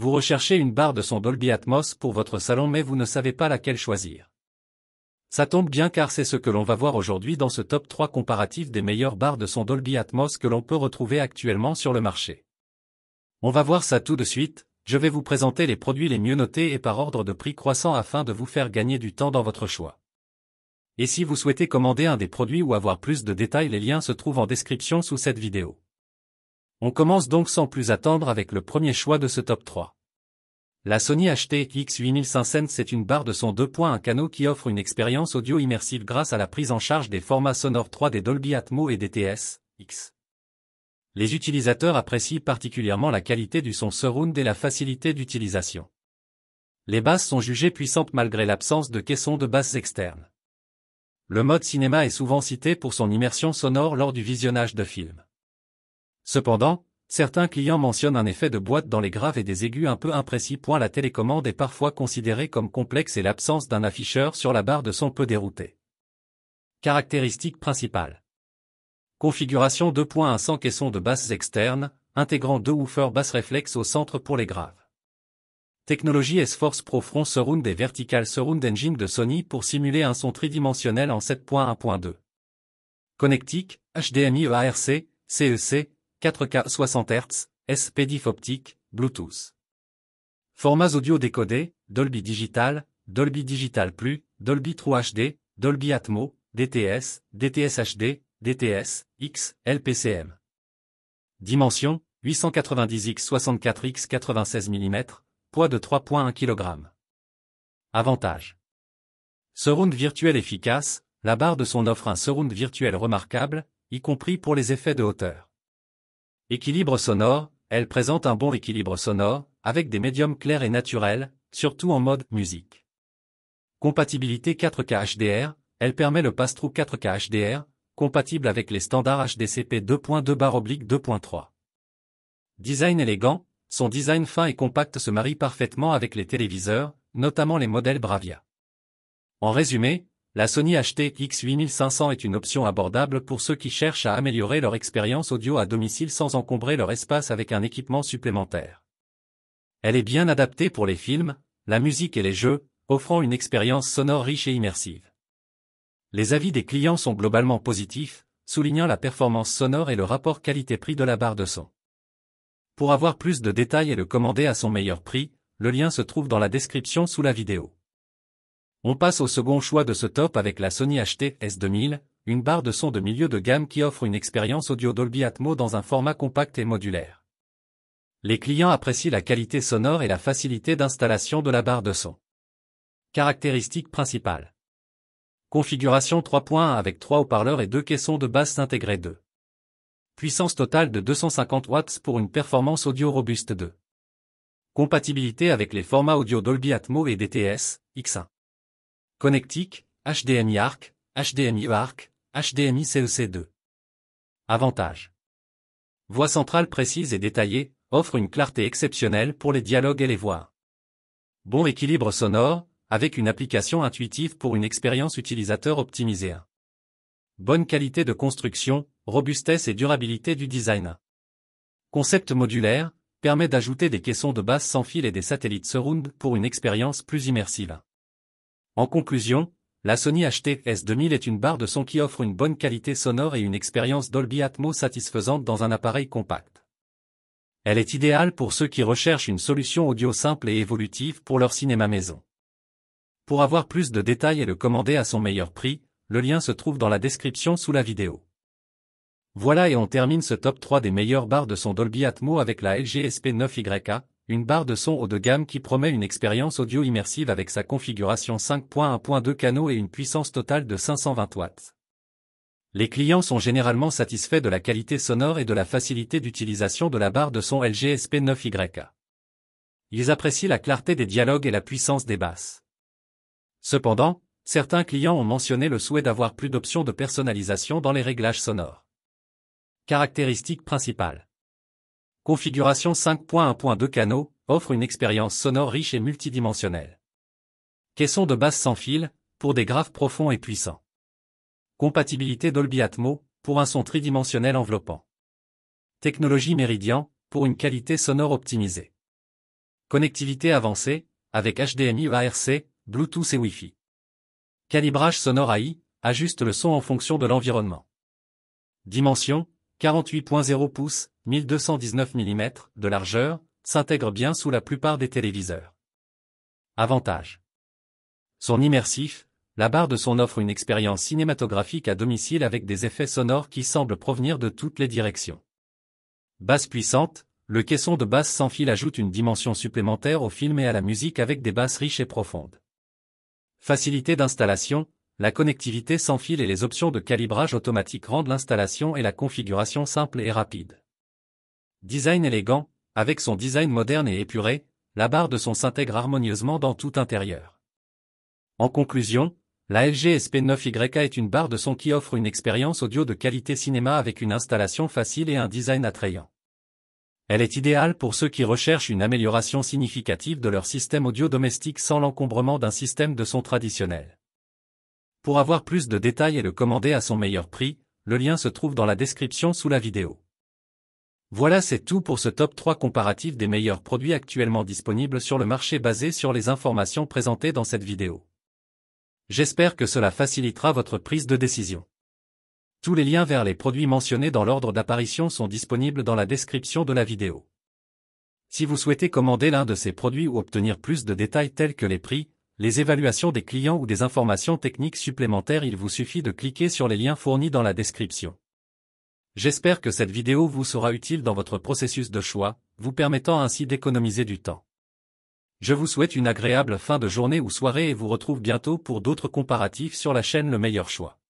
Vous recherchez une barre de son Dolby Atmos pour votre salon mais vous ne savez pas laquelle choisir. Ça tombe bien car c'est ce que l'on va voir aujourd'hui dans ce top 3 comparatif des meilleures barres de son Dolby Atmos que l'on peut retrouver actuellement sur le marché. On va voir ça tout de suite, je vais vous présenter les produits les mieux notés et par ordre de prix croissant afin de vous faire gagner du temps dans votre choix. Et si vous souhaitez commander un des produits ou avoir plus de détails les liens se trouvent en description sous cette vidéo. On commence donc sans plus attendre avec le premier choix de ce top 3. La Sony HTX 8500 c'est une barre de son 2.1 canaux qui offre une expérience audio immersive grâce à la prise en charge des formats sonores 3 des Dolby Atmos et DTS X. Les utilisateurs apprécient particulièrement la qualité du son surround et la facilité d'utilisation. Les basses sont jugées puissantes malgré l'absence de caissons de basses externes. Le mode cinéma est souvent cité pour son immersion sonore lors du visionnage de films. Cependant, certains clients mentionnent un effet de boîte dans les graves et des aigus un peu imprécis. Point la télécommande est parfois considérée comme complexe et l'absence d'un afficheur sur la barre de son peut dérouter. Caractéristiques principales. Configuration 2.1 sans caisson de basses externes, intégrant deux woofers basse réflexe au centre pour les graves. Technologie S-Force Pro Front Surround et Vertical Surround Engine de Sony pour simuler un son tridimensionnel en 7.1.2. Connectique, HDMI e ARC, CEC, 4K 60 Hz, SPDIF optique, Bluetooth. Formats audio décodés, Dolby Digital, Dolby Digital+, Plus, Dolby True HD, Dolby Atmo, DTS, DTS HD, DTS, X, LPCM. Dimension, 890x64x 96 mm, poids de 3.1 kg. Avantage. Surround virtuel efficace, la barre de son offre un surround virtuel remarquable, y compris pour les effets de hauteur. Équilibre sonore, elle présente un bon équilibre sonore, avec des médiums clairs et naturels, surtout en mode musique. Compatibilité 4K HDR, elle permet le pass-through 4K HDR, compatible avec les standards HDCP 2.2-2.3. Design élégant, son design fin et compact se marie parfaitement avec les téléviseurs, notamment les modèles Bravia. En résumé, la Sony HT-X 8500 est une option abordable pour ceux qui cherchent à améliorer leur expérience audio à domicile sans encombrer leur espace avec un équipement supplémentaire. Elle est bien adaptée pour les films, la musique et les jeux, offrant une expérience sonore riche et immersive. Les avis des clients sont globalement positifs, soulignant la performance sonore et le rapport qualité-prix de la barre de son. Pour avoir plus de détails et le commander à son meilleur prix, le lien se trouve dans la description sous la vidéo. On passe au second choix de ce top avec la Sony HT-S2000, une barre de son de milieu de gamme qui offre une expérience audio Dolby Atmos dans un format compact et modulaire. Les clients apprécient la qualité sonore et la facilité d'installation de la barre de son. Caractéristiques principales. Configuration 3.1 avec 3 haut-parleurs et deux caissons de basse intégrés 2. Puissance totale de 250 watts pour une performance audio robuste 2. Compatibilité avec les formats audio Dolby Atmos et DTS, X1. Connectique, HDMI ARC, HDMI e ARC, HDMI CEC2. Avantages. Voix centrale précise et détaillée, offre une clarté exceptionnelle pour les dialogues et les voix. Bon équilibre sonore, avec une application intuitive pour une expérience utilisateur optimisée. Bonne qualité de construction, robustesse et durabilité du design. Concept modulaire, permet d'ajouter des caissons de basse sans fil et des satellites surround pour une expérience plus immersive. En conclusion, la Sony HTS 2000 est une barre de son qui offre une bonne qualité sonore et une expérience Dolby Atmos satisfaisante dans un appareil compact. Elle est idéale pour ceux qui recherchent une solution audio simple et évolutive pour leur cinéma maison. Pour avoir plus de détails et le commander à son meilleur prix, le lien se trouve dans la description sous la vidéo. Voilà et on termine ce top 3 des meilleures barres de son Dolby Atmos avec la LG SP 9 yk une barre de son haut de gamme qui promet une expérience audio immersive avec sa configuration 5.1.2 canaux et une puissance totale de 520 watts. Les clients sont généralement satisfaits de la qualité sonore et de la facilité d'utilisation de la barre de son LG sp 9 ya Ils apprécient la clarté des dialogues et la puissance des basses. Cependant, certains clients ont mentionné le souhait d'avoir plus d'options de personnalisation dans les réglages sonores. Caractéristiques principales. Configuration 5.1.2 Canaux offre une expérience sonore riche et multidimensionnelle. Caisson de basse sans fil, pour des graves profonds et puissants. Compatibilité Dolby Atmos, pour un son tridimensionnel enveloppant. Technologie Meridian, pour une qualité sonore optimisée. Connectivité avancée, avec HDMI ARC, Bluetooth et Wi-Fi. Calibrage sonore AI, ajuste le son en fonction de l'environnement. Dimension, 48.0 pouces, 1219 mm de largeur, s'intègre bien sous la plupart des téléviseurs. Avantage. Son immersif, la barre de son offre une expérience cinématographique à domicile avec des effets sonores qui semblent provenir de toutes les directions. Basse puissante, le caisson de basse sans fil ajoute une dimension supplémentaire au film et à la musique avec des basses riches et profondes. Facilité d'installation, la connectivité sans fil et les options de calibrage automatique rendent l'installation et la configuration simple et rapide. Design élégant, avec son design moderne et épuré, la barre de son s'intègre harmonieusement dans tout intérieur. En conclusion, la LG sp 9 y est une barre de son qui offre une expérience audio de qualité cinéma avec une installation facile et un design attrayant. Elle est idéale pour ceux qui recherchent une amélioration significative de leur système audio domestique sans l'encombrement d'un système de son traditionnel. Pour avoir plus de détails et le commander à son meilleur prix, le lien se trouve dans la description sous la vidéo. Voilà c'est tout pour ce top 3 comparatif des meilleurs produits actuellement disponibles sur le marché basé sur les informations présentées dans cette vidéo. J'espère que cela facilitera votre prise de décision. Tous les liens vers les produits mentionnés dans l'ordre d'apparition sont disponibles dans la description de la vidéo. Si vous souhaitez commander l'un de ces produits ou obtenir plus de détails tels que les prix, les évaluations des clients ou des informations techniques supplémentaires il vous suffit de cliquer sur les liens fournis dans la description. J'espère que cette vidéo vous sera utile dans votre processus de choix, vous permettant ainsi d'économiser du temps. Je vous souhaite une agréable fin de journée ou soirée et vous retrouve bientôt pour d'autres comparatifs sur la chaîne Le Meilleur Choix.